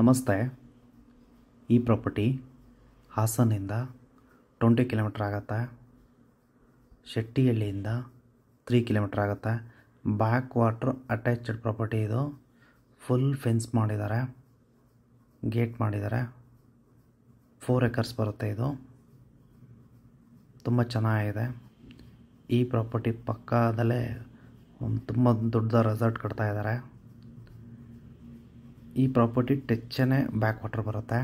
ನಮಸ್ತೆ ಈ property ಹಾಸನಿಂದ twenty kilometre ಆಗುತ್ತೆ ಶೆಟ್ಟಿಹಳ್ಳಿಯಿಂದ ತ್ರೀ ಕಿಲೋಮೀಟ್ರ್ ಆಗುತ್ತೆ ಬ್ಯಾಕ್ ವಾಟ್ರ್ ಅಟ್ಯಾಚ್ಡ್ ಪ್ರಾಪರ್ಟಿ ಇದು ಫುಲ್ ಫೆನ್ಸ್ ಮಾಡಿದ್ದಾರೆ ಗೇಟ್ ಮಾಡಿದ್ದಾರೆ ಫೋರ್ ಎಕರ್ಸ್ ಬರುತ್ತೆ ಇದು ತುಂಬ ಚೆನ್ನಾಗಿದೆ ಈ ಪ್ರಾಪರ್ಟಿ ಪಕ್ಕದಲ್ಲೇ ಒಂದು ತುಂಬ ದೊಡ್ಡ ರೆಸಾರ್ಟ್ ಕಟ್ತಾ ಇದ್ದಾರೆ ಈ ಪ್ರಾಪರ್ಟಿ ಟೆಚ್ಚನೇ ಬ್ಯಾಕ್ ವಾಟರ್ ಬರುತ್ತೆ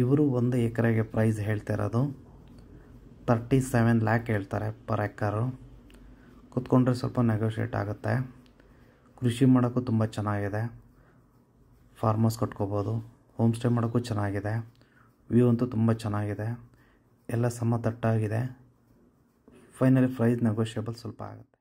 ಇವರು ಒಂದು ಎಕರೆಗೆ ಪ್ರೈಸ್ ಹೇಳ್ತಾ ಇರೋದು ತರ್ಟಿ ಸೆವೆನ್ ಲ್ಯಾಕ್ ಹೇಳ್ತಾರೆ ಪರ್ ಎಕರು ಕೂತ್ಕೊಂಡ್ರೆ ಸ್ವಲ್ಪ ನೆಗೋಷಿಯೇಟ್ ಆಗುತ್ತೆ ಕೃಷಿ ಮಾಡೋಕ್ಕೂ ತುಂಬ ಚೆನ್ನಾಗಿದೆ ಫಾರ್ಮರ್ಸ್ ಕಟ್ಕೋಬೋದು ಹೋಮ್ ಸ್ಟೇ ಮಾಡೋಕ್ಕೂ ಚೆನ್ನಾಗಿದೆ ವ್ಯೂ ಅಂತೂ ತುಂಬ ಚೆನ್ನಾಗಿದೆ ಎಲ್ಲ ಸಮತಟ್ಟಾಗಿದೆ ಫೈನಲಿ ಪ್ರೈಸ್ ನೆಗೋಷಿಯೇಬಲ್ ಸ್ವಲ್ಪ ಆಗುತ್ತೆ